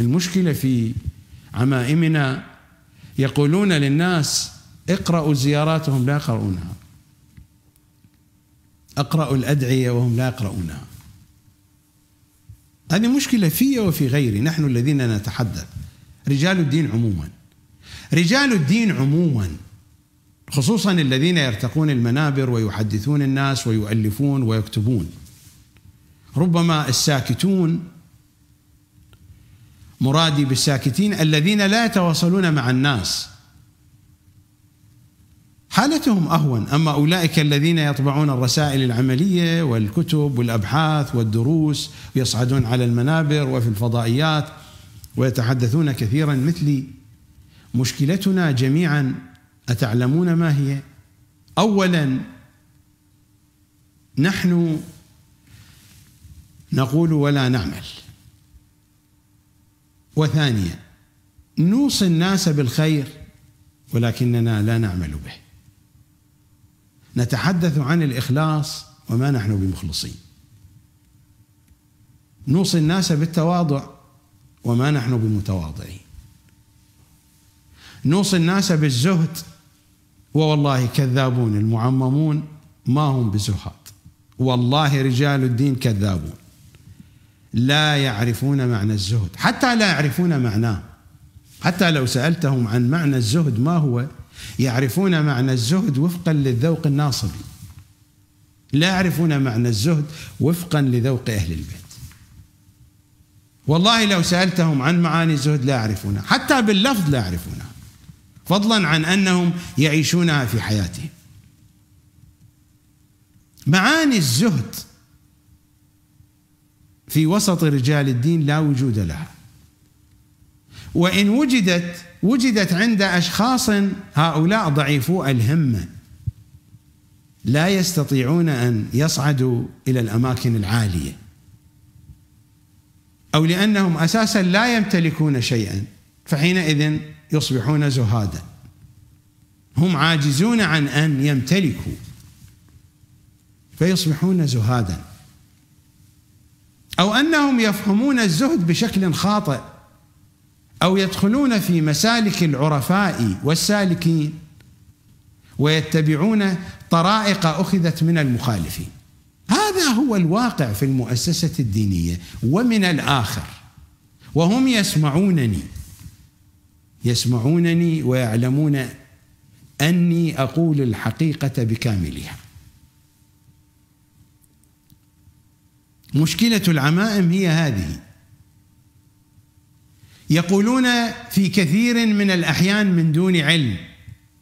المشكلة في عمائمنا يقولون للناس اقرأوا زياراتهم لا يقرؤونها اقرأوا الأدعية وهم لا يقرؤونها هذه مشكلة في وفي غيري نحن الذين نتحدث رجال الدين عموما رجال الدين عموما خصوصا الذين يرتقون المنابر ويحدثون الناس ويؤلفون ويكتبون ربما الساكتون مرادي بالساكتين الذين لا يتواصلون مع الناس حالتهم اهون اما اولئك الذين يطبعون الرسائل العمليه والكتب والابحاث والدروس ويصعدون على المنابر وفي الفضائيات ويتحدثون كثيرا مثلي مشكلتنا جميعا اتعلمون ما هي؟ اولا نحن نقول ولا نعمل وثانيا نوصي الناس بالخير ولكننا لا نعمل به نتحدث عن الاخلاص وما نحن بمخلصين نوصي الناس بالتواضع وما نحن بمتواضعين نوصي الناس بالزهد ووالله كذابون المعممون ما هم بزهاد والله رجال الدين كذابون لا يعرفون معنى الزهد حتى لا يعرفون معناه حتى لو سألتهم عن معنى الزهد ما هو يعرفون معنى الزهد وفقا للذوق الناصبي لا يعرفون معنى الزهد وفقا لذوق أهل البيت والله لو سألتهم عن معاني الزهد لا يعرفونها حتى باللفظ لا يعرفونها فضلا عن أنهم يعيشونها في حياتهم معاني الزهد في وسط رجال الدين لا وجود لها وان وجدت وجدت عند اشخاص هؤلاء ضعيفو الهمه لا يستطيعون ان يصعدوا الى الاماكن العاليه او لانهم اساسا لا يمتلكون شيئا فحينئذ يصبحون زهادا هم عاجزون عن ان يمتلكوا فيصبحون زهادا او انهم يفهمون الزهد بشكل خاطئ او يدخلون في مسالك العرفاء والسالكين ويتبعون طرائق اخذت من المخالفين هذا هو الواقع في المؤسسه الدينيه ومن الاخر وهم يسمعونني يسمعونني ويعلمون اني اقول الحقيقه بكاملها مشكلة العمائم هي هذه يقولون في كثير من الأحيان من دون علم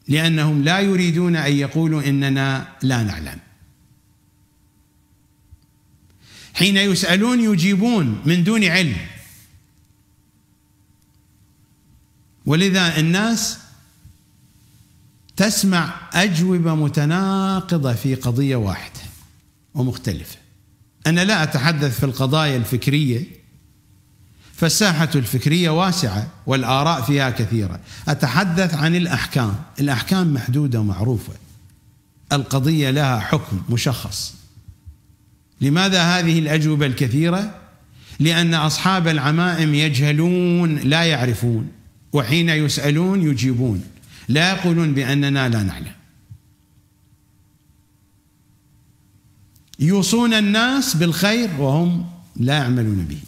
لأنهم لا يريدون أن يقولوا إننا لا نعلم حين يسألون يجيبون من دون علم ولذا الناس تسمع أجوبة متناقضة في قضية واحدة ومختلفة أنا لا أتحدث في القضايا الفكرية فالساحة الفكرية واسعة والآراء فيها كثيرة أتحدث عن الأحكام الأحكام محدودة ومعروفة القضية لها حكم مشخص لماذا هذه الأجوبة الكثيرة؟ لأن أصحاب العمائم يجهلون لا يعرفون وحين يسألون يجيبون لا يقولون بأننا لا نعلم يوصون الناس بالخير وهم لا يعملون به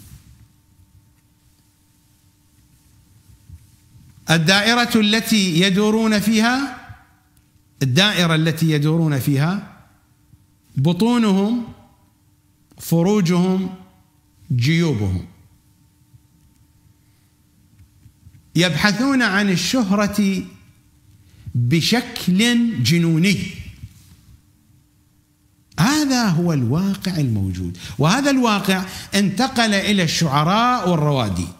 الدائرة التي يدورون فيها الدائرة التي يدورون فيها بطونهم فروجهم جيوبهم يبحثون عن الشهرة بشكل جنوني هذا هو الواقع الموجود وهذا الواقع انتقل الى الشعراء والرواديد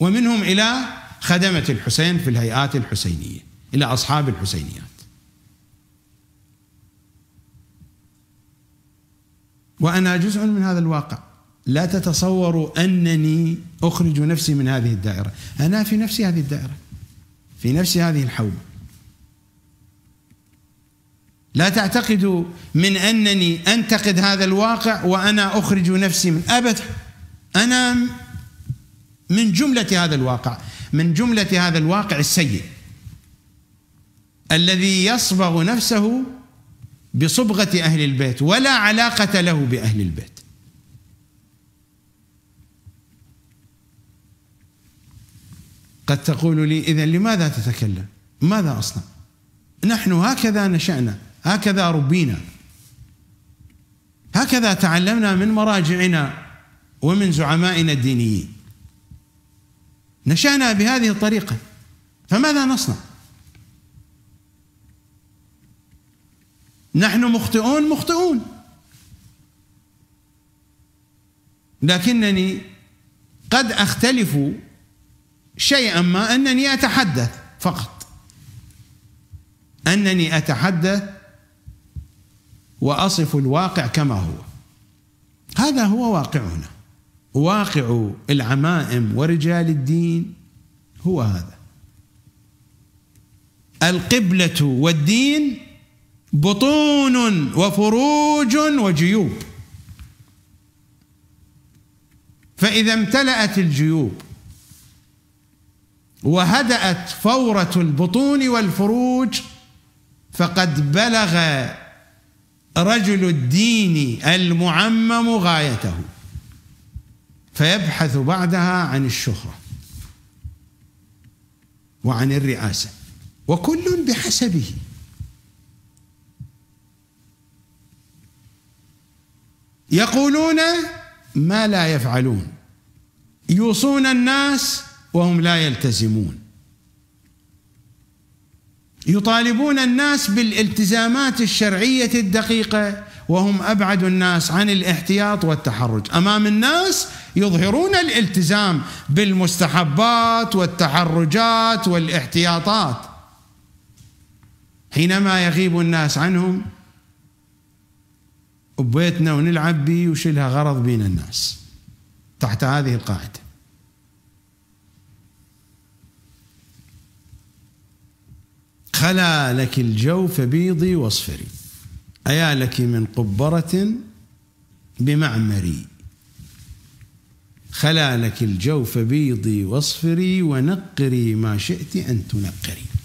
ومنهم الى خدمه الحسين في الهيئات الحسينيه الى اصحاب الحسينيات وانا جزء من هذا الواقع لا تتصوروا انني اخرج نفسي من هذه الدائره انا في نفسي هذه الدائره في نفسي هذه الحومه لا تعتقدوا من انني انتقد هذا الواقع وانا اخرج نفسي من ابدا انا من جمله هذا الواقع من جمله هذا الواقع السيء الذي يصبغ نفسه بصبغه اهل البيت ولا علاقه له باهل البيت قد تقول لي اذا لماذا تتكلم ماذا اصنع نحن هكذا نشانا هكذا ربينا هكذا تعلمنا من مراجعنا ومن زعمائنا الدينيين نشأنا بهذه الطريقة فماذا نصنع؟ نحن مخطئون مخطئون لكنني قد اختلف شيئا ما انني اتحدث فقط انني اتحدث واصف الواقع كما هو هذا هو واقعنا واقع العمائم ورجال الدين هو هذا القبله والدين بطون وفروج وجيوب فاذا امتلات الجيوب وهدات فوره البطون والفروج فقد بلغ رجل الدين المعمم غايته فيبحث بعدها عن الشهرة وعن الرئاسة وكل بحسبه يقولون ما لا يفعلون يوصون الناس وهم لا يلتزمون يطالبون الناس بالالتزامات الشرعيه الدقيقه وهم ابعد الناس عن الاحتياط والتحرج امام الناس يظهرون الالتزام بالمستحبات والتحرجات والاحتياطات حينما يغيب الناس عنهم ببيتنا ونلعب بي وشلها غرض بين الناس تحت هذه القاعده خلا لك الجو فبيضي واصفري أيا لك من قبرة بمعمري خلا لك الجو فبيضي واصفري ونقري ما شئت أن تنقري